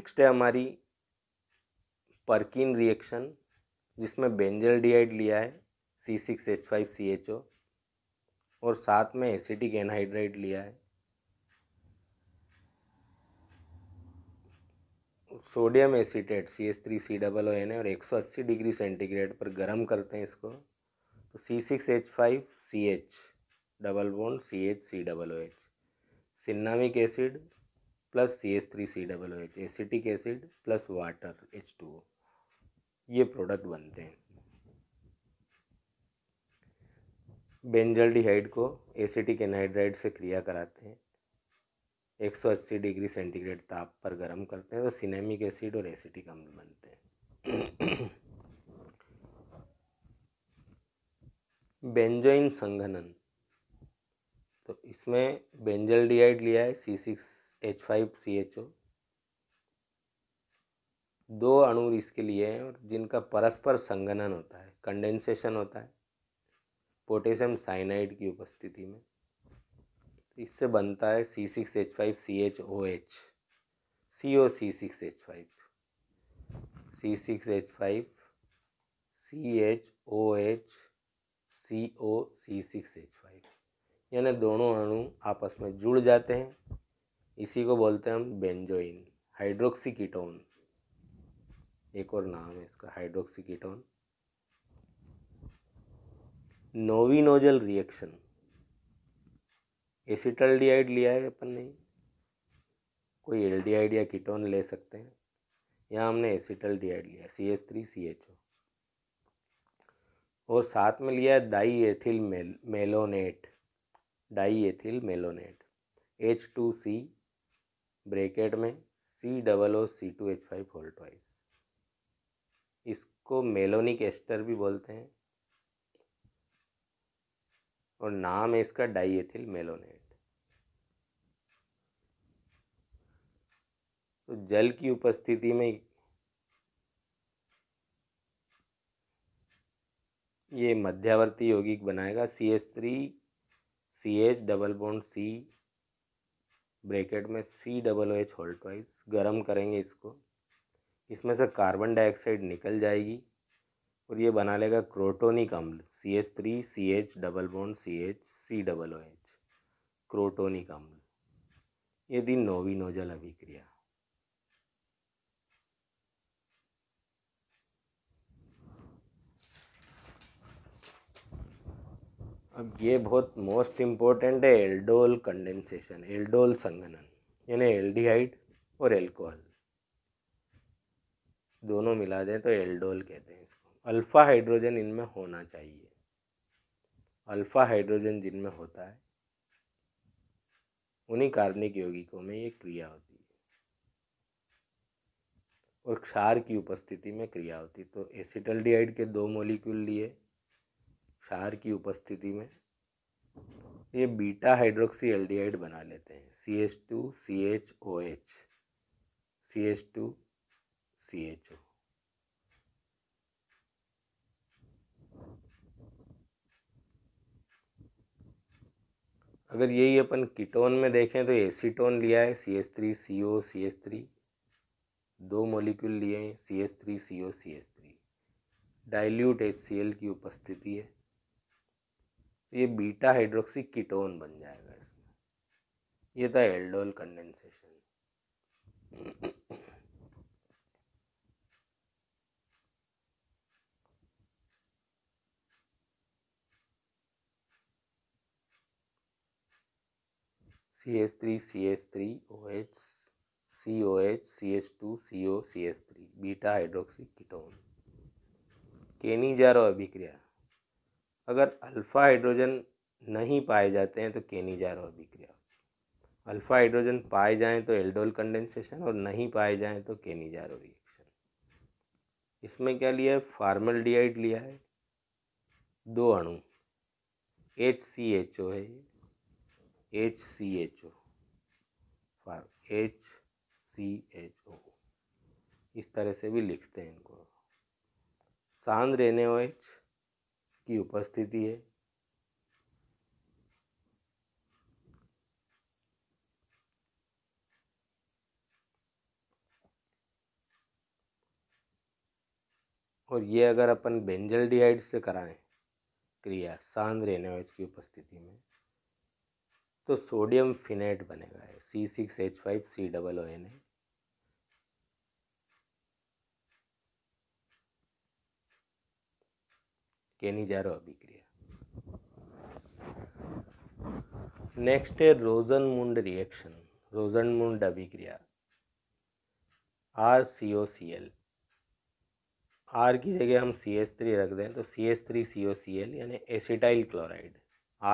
next है हमारी परकिन reaction जिसमें बेंजल डीआइड लिया है C six H five C H O और साथ में एसिटिक एनहाइड्राइड लिया है sodium acetate C S three C double O N A और एक सौ अस्सी डिग्री सेंटीग्रेड पर गर्म करते हैं इसको तो C six H five C H double bond C H C double O H cinnamic acid plus C S three C double O H acetic acid plus water H two O ये product बनते हैं benzyl डिहाइड को acetic anhydride से क्रिया कराते हैं 180 degree centigrade ताप पर गर्म करते हैं तो सिनेमिक एसिड और एसिटिक अम्ल बनते हैं बेंजोइन संघनन तो इसमें बेंजल डिहाइड लिया है C six H five C H O दो अणु इसके लिए हैं और जिनका परस्पर संगनन होता है कंडेंसेशन होता है पोटेशियम साइनाइड की उपस्थिति में तो इससे बनता है C six H five C H O H C O C six H five C six H five C H O H C O C six H five यानी दोनों अणु आपस में जुड़ जाते हैं इसी को बोलते हैं हम बेंजोइन हाइड्रोक्सीकीटोन एक और नाम है इसका हाइड्रोक्सीकीटोन नोविनोजल रिएक्शन एसिटल डीआइड लिया है अपन नहीं कोई एल्डिहाइड या कीटोन ले सकते हैं यहाँ हमने एसिटल डीआइड लिया C H three C H O और साथ में लिया है diethyl mal malonate diethyl malonate H two C bracket में C double O C two H five whole twice इसको मेलोनिक एस्टर भी बोलते हैं और नाम है इसका डाइएथिल मेलोनेट तो जल की उपस्थिति में ये मध्यावर्ती यौगिक बनाएगा C H three C H double bond C bracket में C double O H whole twice गर्म करेंगे इसको इसमें से कार्बन डाइऑक्साइड निकल जाएगी और ये बना लेगा क्रोटोनिक अम्ल C H three C H double bond C H C double O H crotonic अम्ल ये दी नोजल अभिक्रिया अब ये बहुत मोस्ट इम्पोर्टेंट है एल्डोल कंडेंसेशन एल्डोल संगनन यानी एल्डिहाइड और एल्कोहल दोनों मिला दें तो एल्डोल कहते हैं इसको अल्फ़ा हाइड्रोजन इनमें होना चाहिए अल्फ़ा हाइड्रोजन जिनमें होता है उन्हीं कार्बनिक यौगिकों में ये क्रिया होती है और क्षार की उपस्थिति में क्रिया होती है तो एसिटल के दो मोलिक्यूल लिए क्षार की उपस्थिति में ये बीटा हाइड्रोक्सी एल्डिहाइड बना लेते हैं C H two C H O H C H two C H O अगर यही अपन कीटोन में देखें तो एसीटोन लिया है C S three C O C S three दो मॉलिक्यूल लिए हैं C S three C O C S three dilute H C L की उपस्थिति है तो ये बीटा हाइड्रोक्सी कीटोन बन जाएगा इसमें ये था aldol condensation C S three C S three O H C O H C S two C O C S three beta hydroxy ketone केनी जा रहा अभिक्रिया अगर अल्फ़ा हाइड्रोजन नहीं पाए जाते हैं तो केनिजार और अभिक्रिया अल्फ़ा हाइड्रोजन पाए जाएँ तो एल्डोल कंडेंसेशन और नहीं पाए जाएं तो केनिजारो रिएक्शन इसमें क्या लिया है फार्मल लिया है दो अणु एच सी एच ओ है H C H O for H C H O इस तरह से भी लिखते हैं इनको सांद्र एन एच की उपस्थिति है और ये अगर अपन बेंजल डिहाइड से कराएं क्रिया सांद्र एनोएच की उपस्थिति में तो सोडियम फिनेट बनेगा C six H five C double O N A अभिक्रिया नेक्स्ट है Rosenmund reaction Rosenmund अभिक्रिया R C O C L R की जगह हम सी एस थ्री रख दें तो C S three C O C L यानी एसिटाइल क्लोराइड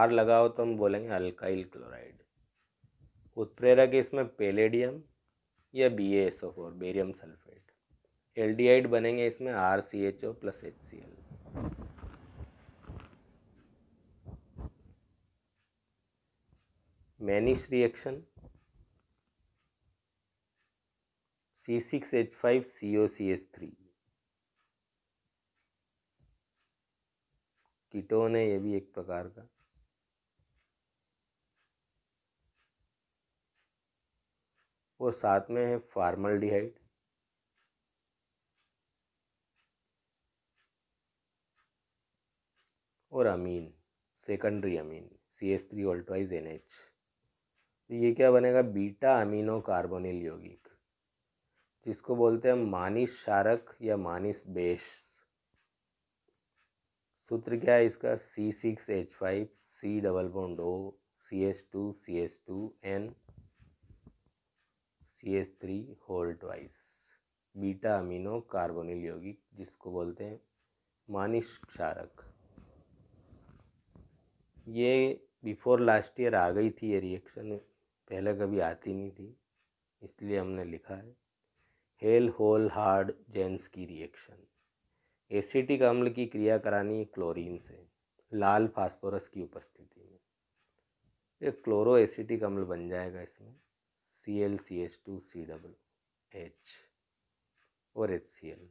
आर लगाओ तो हम बोलेंगे अल्काइल क्लोराइड उत्प्रेरक इसमें पेलेडियम या B S O four barium sulphate aldehyde बनेंगे इसमें R C H O plus H C L reaction C six H five C H three ketone है यह भी एक प्रकार का और साथ में है डिहाइड और amine secondary amine C S three ऑल्ट्राइज एन एच तो ये क्या बनेगा बीटा अमीनो कार्बोनिल यौगिक जिसको बोलते हैं मानिस शारक या मानिस बेश सूत्र क्या है इसका C six H five C double bond O C S two C S two N C S three whole twice beta amino carbonyl यौगिक जिसको बोलते हैं मानिस क्षारक ये बिफोर लास्ट ईयर आ गई थी ये रिएक्शन पहले कभी आती नहीं थी इसलिए हमने लिखा है हेल होल हार्ड जेंस की रिएक्शन एसिटिक अम्ल की क्रिया करानी क्लोरीन से लाल फास्फोरस की उपस्थिति में ये क्लोरो एसिटिक अम्ल बन जाएगा इसमें C L C H two C double H और एच सी एल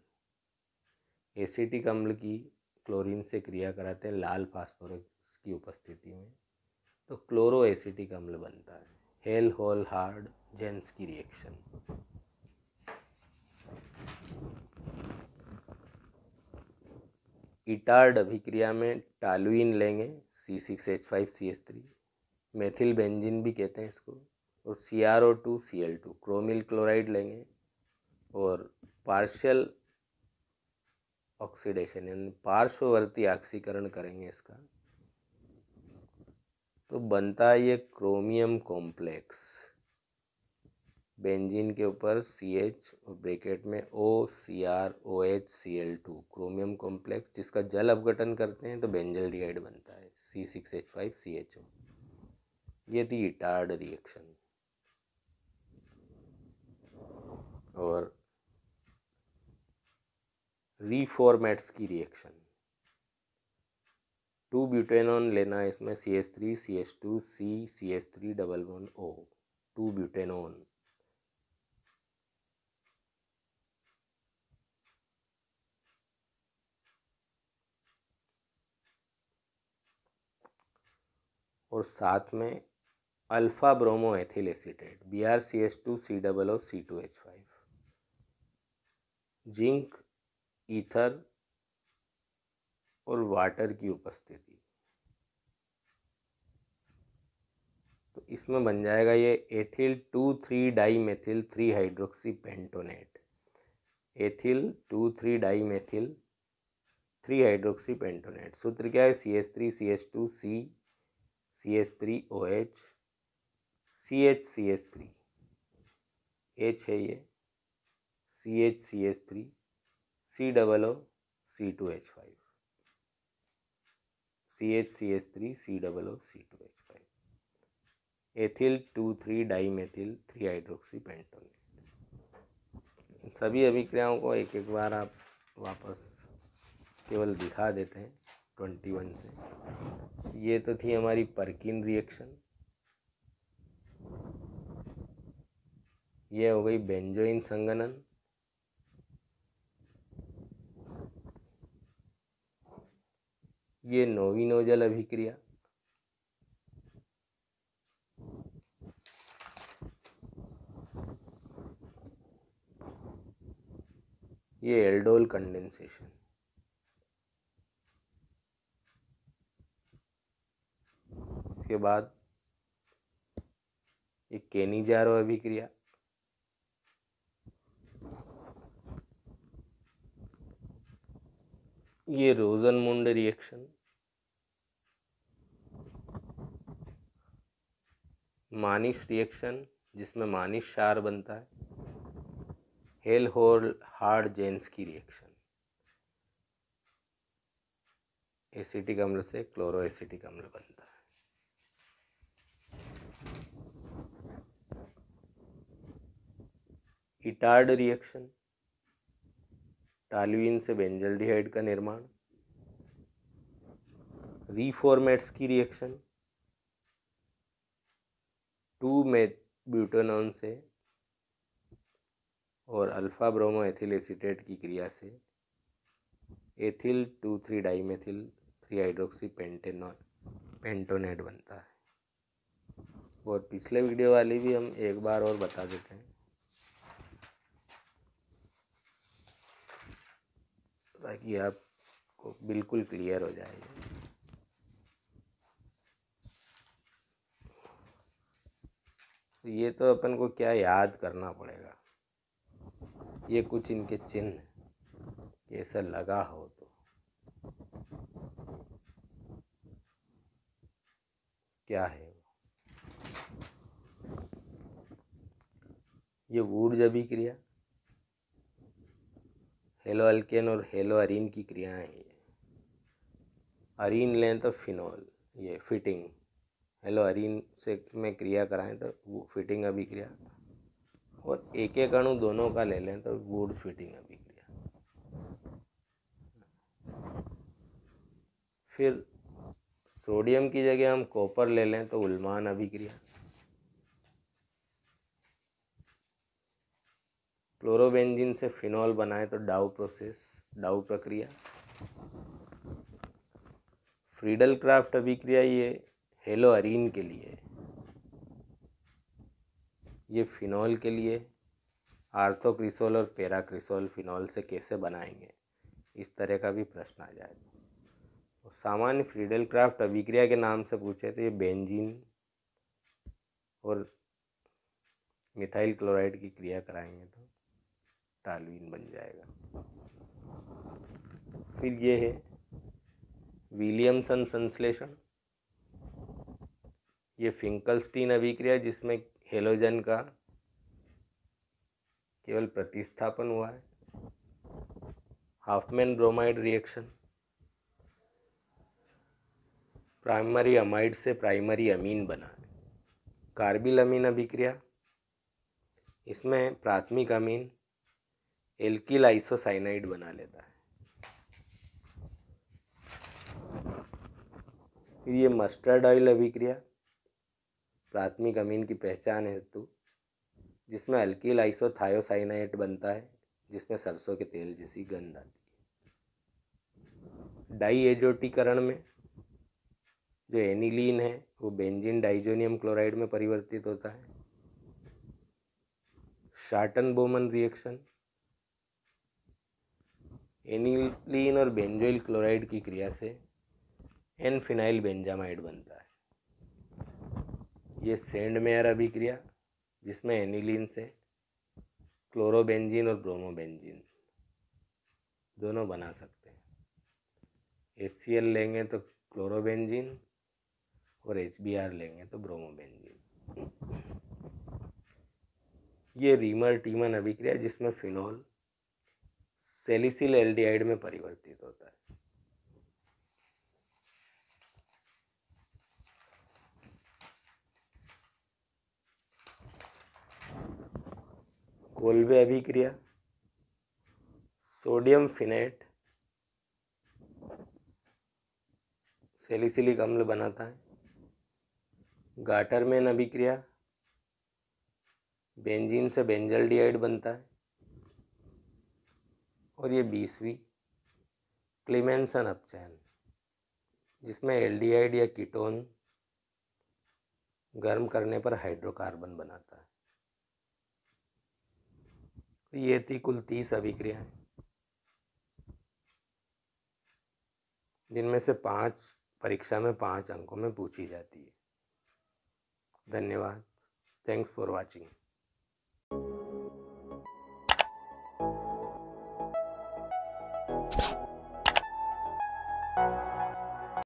एसिटिक अम्ल की क्लोरीन से क्रिया कराते हैं लाल फास्फोरस की उपस्थिति में तो क्लोरो एसिटिक अम्ल बनता है हेल होल हार्ड जेंस की रिएक्शन इटार्ड अभिक्रिया में टालुइन लेंगे C six H five C S three methyl benzene भी कहते हैं इसको और C R O two C L two chromyl chloride लेंगे और पार्शियल ऑक्सीडेशन यानी पार्श्ववर्ती ऑक्सीकरण करेंगे इसका तो बनता है ये क्रोमियम कॉम्प्लेक्स बेंजीन के ऊपर सी एच और ब्रेकेट में O C R O H C L two chromium complex जिसका जल अपघटन करते हैं तो बेंजल डिहाइड बनता है C six H five C H O ये थी इटार्ड रिएक्शन और रीफॉर्मेट्स की रिएक्शन टू ब्यूटेनॉन लेना है इसमें C S three C S two C C S three double one O two butanone और साथ में alpha bromo ethyl acetate B R C S two C double O C two H five zinc ether और water की उपस्थिति तो इसमें बन जाएगा ये ethyl two three dimethyl three hydroxy pentanoate ethyl two three dimethyl three hydroxy pentanoate सूत्र क्या है C H three C H two C C H three O H C H C H three H है ये C H C H three C double O C two H five C H C H three C double O C two H five ethyl two three dimethyl three hydroxy pentanoate सभी अभिक्रियाओं को एक एक बार आप वापस केवल दिखा देते हैं ट्वेंटी वन से ये तो थी हमारी परकिन रिएक्शन ये हो गई बेंजोइन संगनन ये नोवी नोजल अभिक्रिया ये एल्डोल कंडेंसेशन इसके बाद ये केनीजारो अभिक्रिया ये रोजन मुंड रिएक्शन मानिश रिएक्शन जिसमें मानिश शार बनता है हेल होल हार्ड जेंस की रिएक्शन एसिटिक अम्ल से क्लोरो एसिटिक अम्ल बनता है इटार्ड रिएक्शन टालवीन से बेंजल्डिहाइड का निर्माण रीफॉर्मेट्स की रिएक्शन टू मे ब्यूटेनॉन से और अल्फ़ा ब्रोमो एथिल एसीटेट की क्रिया से ethyl two three dimethyl three hydroxy pentanol pentanoate बनता है और पिछले वीडियो वाली भी हम एक बार और बता देते हैं ताकि आपको बिल्कुल क्लियर हो जाएगा तो ये तो अपन को क्या याद करना पड़ेगा ये कुछ इनके चिन्ह कैसा ऐसा लगा हो तो क्या है वो ये ऊर्जा भी क्रिया हेलो अल्केन और हेलो अरीन की क्रियाएं हैं अरीन लें तो फिनोल ये फिटिंग हेलो हरीन से में क्रिया कराएं तो वो फिटिंग अभिक्रिया और एक एक अणु दोनों का ले लें तो वुड फिटिंग अभिक्रिया फिर सोडियम की जगह हम कॉपर ले लें तो उल्मान अभिक्रिया क्लोरोबेंजिन से फिनॉल बनाए तो डाउ प्रोसेस डाउ प्रक्रिया फ्रीडल क्राफ्ट अभिक्रिया ये हेलो अरिन के लिए ये फ़िनॉल के लिए आर्थोक्रिसोल और क्रिसोल फ़िनॉल से कैसे बनाएंगे इस तरह का भी प्रश्न आ जाएगा तो सामान्य फ्रीडल क्राफ्ट अभिक्रिया के नाम से पूछे तो ये बेंजीन और मिथाइल क्लोराइड की क्रिया कराएंगे तो टालवीन बन जाएगा फिर ये है विलियमसन संश्लेषण ये फिंकलस्टीन अभिक्रिया जिसमें हेलोजन का केवल प्रतिस्थापन हुआ है Hofmann bromide reaction primary amide से प्राइमरी अमीन बना है कार्बिल अमीन अभिक्रिया इसमें प्राथमिक अमीन एल्किल आइसोसाइनाइड बना लेता है फिर ये मस्टर्ड ऑयल अभिक्रिया प्राथमिक अमीन की पहचान हेतु तो, जिसमें लाइसो थायोसाइनाइट बनता है जिसमें सरसों के तेल जैसी गंध आती है डाई एजोटीकरण में जो एनिलीन है वो बेंजिन डाइजोनियम क्लोराइड में परिवर्तित होता है शार्टन बोमन रिएक्शन एनिलीन और बेंजोइल क्लोराइड की क्रिया से एनफिनाइल बेंजामाइड बनता है ये सेंड अभिक्रिया जिसमें एनिलीन से क्लोरोबेंजीन और ब्रोमोबेंजीन दोनों बना सकते हैं एच लेंगे तो क्लोरोबेंजीन और एच लेंगे तो ब्रोमोबेंजीन ये रीमर टीमन अभिक्रिया जिसमें फिनॉल सेलिसिल एल्डिहाइड में परिवर्तित होता है गोल्बे अभिक्रिया सोडियम फिनेट सेलिसिलिक अम्ल बनाता है गाटरमेन अभिक्रिया बेंजीन से बेंजल डीआइड बनता है और ये बीसवीं क्लिमेंसन अपचयन जिसमें एल्डिहाइड या कीटोन गर्म करने पर हाइड्रोकार्बन बनाता है तो ये थी कुल तीस अभिक्रियाएं जिनमें से पांच परीक्षा में पांच अंकों में पूछी जाती है धन्यवाद थैंक्स फॉर वाचिंग